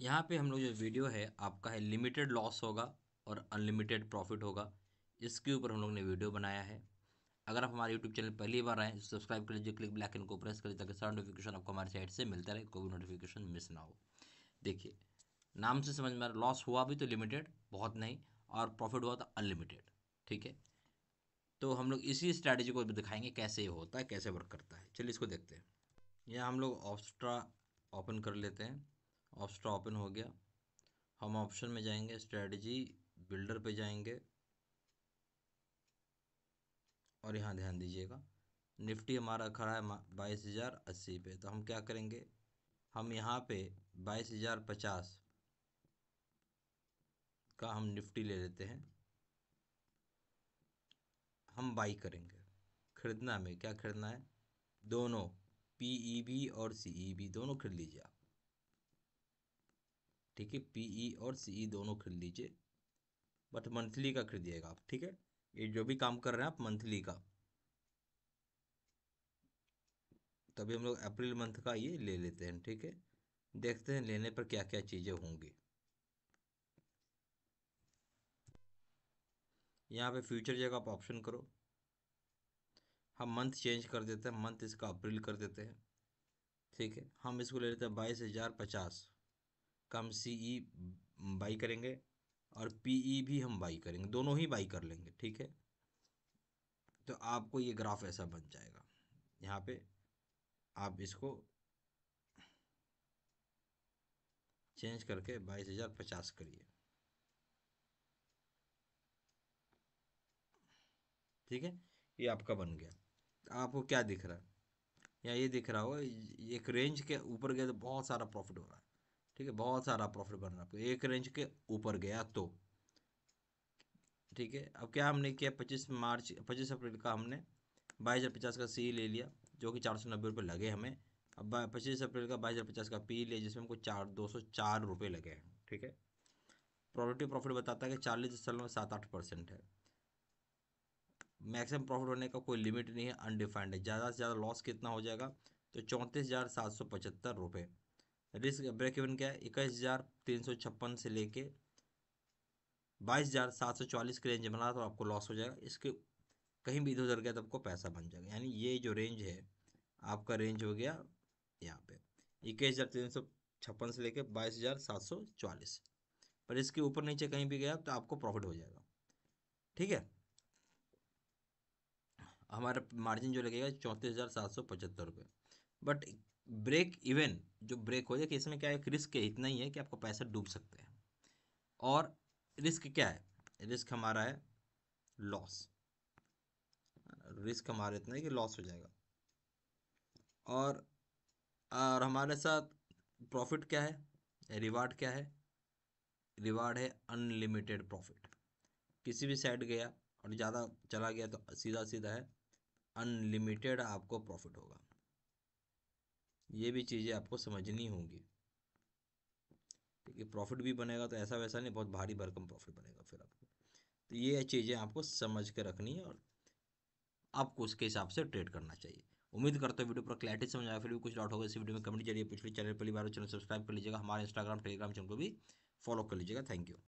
यहाँ पे हम लोग जो वीडियो है आपका है लिमिटेड लॉस होगा और अनलिमिटेड प्रॉफिट होगा इसके ऊपर हम लोग ने वीडियो बनाया है अगर आप हमारे यूट्यूब चैनल पहली बार आए तो सब्सक्राइब कर लीजिए क्लिक ब्लैक इनको प्रेस करिए ताकि सारा नोटिफिकेशन आपको हमारे साइड से मिलता रहे कोई भी नोटिफिकेशन मिस ना हो देखिए नाम से समझ में लॉस हुआ भी तो लिमिटेड बहुत नहीं और प्रॉफिट हुआ तो अनलिमिटेड ठीक है तो हम लोग इसी स्ट्रैटेजी को दिखाएंगे कैसे ये होता है कैसे वर्क करता है चलिए इसको देखते हैं यह हम लोग ऑप्स्ट्रा ओपन कर लेते हैं ऑप्शन ओपन हो गया हम ऑप्शन में जाएंगे स्ट्रेटजी बिल्डर पे जाएंगे और यहाँ ध्यान दीजिएगा निफ्टी हमारा खड़ा है बाईस हज़ार अस्सी पे तो हम क्या करेंगे हम यहाँ पे बाईस हज़ार पचास का हम निफ्टी ले लेते हैं हम बाई करेंगे खरीदना में क्या खरीदना है दोनों पी ई बी और सी ई बी दोनों खरीद लीजिए आप ठीक है पीई e और सीई e दोनों खरीद लीजिए बट मंथली का खरीदिएगा आप ठीक है ये जो भी काम कर रहे हैं आप मंथली का तभी हम लोग अप्रैल मंथ का ये ले लेते हैं ठीक है देखते हैं लेने पर क्या क्या चीज़ें होंगी यहाँ पे फ्यूचर जगह आप ऑप्शन करो हम मंथ चेंज कर देते हैं मंथ इसका अप्रैल कर देते हैं ठीक है हम इसको ले लेते हैं बाईस हज़ार पचास कम सी ई e बाई करेंगे और पी ई e भी हम बाई करेंगे दोनों ही बाई कर लेंगे ठीक है तो आपको ये ग्राफ ऐसा बन जाएगा यहाँ पे आप इसको चेंज करके बाईस हज़ार पचास करिए ठीक है ये आपका बन गया आपको क्या दिख रहा है या ये दिख रहा हो एक रेंज के ऊपर गया तो बहुत सारा प्रॉफिट हो रहा है ठीक है बहुत सारा प्रॉफिट बन रहा आपको एक रेंज के ऊपर गया तो ठीक है अब क्या हमने किया पच्चीस मार्च पच्चीस अप्रैल का हमने बाईस हज़ार पचास का सी ले लिया जो कि चार सौ नब्बे रुपये लगे हमें अब पच्चीस अप्रैल का बाईस हज़ार पचास का पी लिया जिसमें हमको चार दो सौ चार रुपये लगे हैं ठीक है प्रॉफिटिव प्रॉफिट बताता है कि चालीस दशमलव सात आठ परसेंट है मैक्सिमम प्रॉफिट होने का कोई लिमिट नहीं है अनडिफाइंड है ज़्यादा से ज़्यादा लॉस कितना हो जाएगा तो चौंतीस हज़ार सात सौ पचहत्तर रुपये रिस्क ब्रेक इवन क्या है इक्कीस हज़ार तीन सौ छप्पन से लेके बाईस हज़ार सात सौ चालीस की रेंज बना तो आपको लॉस हो जाएगा इसके कहीं भी इधर उधर गया तो आपको पैसा बन जाएगा यानी ये जो रेंज है आपका रेंज हो गया यहाँ पे इक्कीस हज़ार तीन सौ छप्पन से लेके बाईस हज़ार सात सौ चालीस पर इसके ऊपर नीचे कहीं भी गया तो आपको प्रॉफिट हो जाएगा ठीक है हमारा मार्जिन जो लगेगा चौंतीस हज़ार सात सौ पचहत्तर रुपये बट ब्रेक इवन जो ब्रेक हो जाए कि इसमें क्या है रिस्क है इतना ही है कि आपको पैसा डूब सकते हैं और रिस्क क्या है रिस्क हमारा है लॉस रिस्क हमारा इतना है कि लॉस हो जाएगा और और हमारे साथ प्रॉफिट क्या है रिवार्ड क्या है रिवार्ड है अनलिमिटेड प्रॉफिट किसी भी साइड गया और ज़्यादा चला गया तो सीधा सीधा है अनलिमिटेड आपको प्रॉफिट होगा ये भी चीज़ें आपको समझनी होंगी ठीक है प्रॉफिट भी बनेगा तो ऐसा वैसा नहीं बहुत भारी भरकम प्रॉफिट बनेगा फिर आपको तो ये चीज़ें आपको समझ के रखनी है और आपको उसके हिसाब से ट्रेड करना चाहिए उम्मीद करता हूँ वीडियो पर क्लैरिटी समझ आया फिर भी कुछ डाउट होगा इस वीडियो में कमेंट करिए पिछले चैनल पहली बार चैनल सब्सक्राइब कर लीजिएगा हमारे इंस्टाग्राम टेलीग्राम चैनल को भी फॉलो कर लीजिएगा थैंक यू